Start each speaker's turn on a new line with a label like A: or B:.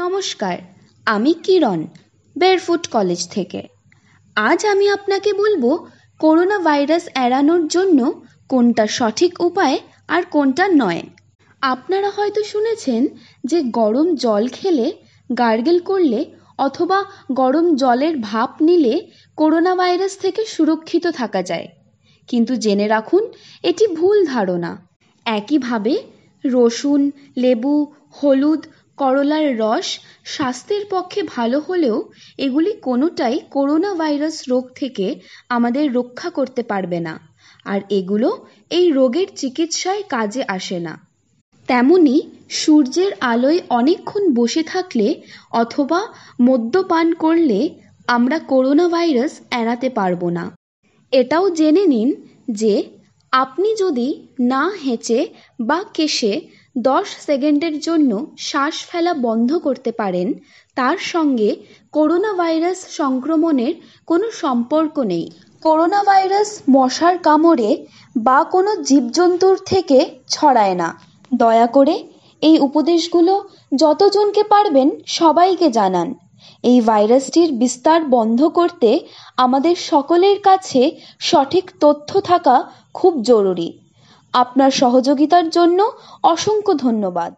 A: নমস্কার আমি কিরণ বেরফুট কলেজ থেকে আজ আমি আপনাকে বলবো করোনা ভাইরাস এড়ানোর জন্য কোনটা সঠিক উপায় আর কোনটা নয় আপনারা হয়তো শুনেছেন যে গরম জল খেলে গার্গেল করলে অথবা গরম জলের ভাপ নিলে করোনা ভাইরাস থেকে সুরক্ষিত থাকা যায় কিন্তু জেনে রাখুন এটি ভুল ধারণা একইভাবে রসুন লেবু হলুদ করলার রস স্বাস্থ্যের পক্ষে ভালো হলেও এগুলি কোনোটাই করোনা ভাইরাস রোগ থেকে আমাদের রক্ষা করতে পারবে না আর এগুলো এই রোগের চিকিৎসায় কাজে আসে না তেমনি সূর্যের আলোয় অনেকক্ষণ বসে থাকলে অথবা মদ্যপান করলে আমরা করোনা ভাইরাস এড়াতে পারবো না এটাও জেনে নিন যে আপনি যদি না হেঁচে বা কেশে দশ সেকেন্ডের জন্য শ্বাস ফেলা বন্ধ করতে পারেন তার সঙ্গে করোনা ভাইরাস সংক্রমণের কোনো সম্পর্ক নেই করোনা ভাইরাস মশার কামড়ে বা কোনো জীবজন্তুর থেকে ছড়ায় না দয়া করে এই উপদেশগুলো যতজনকে পারবেন সবাইকে জানান এই ভাইরাসটির বিস্তার বন্ধ করতে আমাদের সকলের কাছে সঠিক তথ্য থাকা খুব জরুরি আপনার সহযোগিতার জন্য অসংখ্য ধন্যবাদ।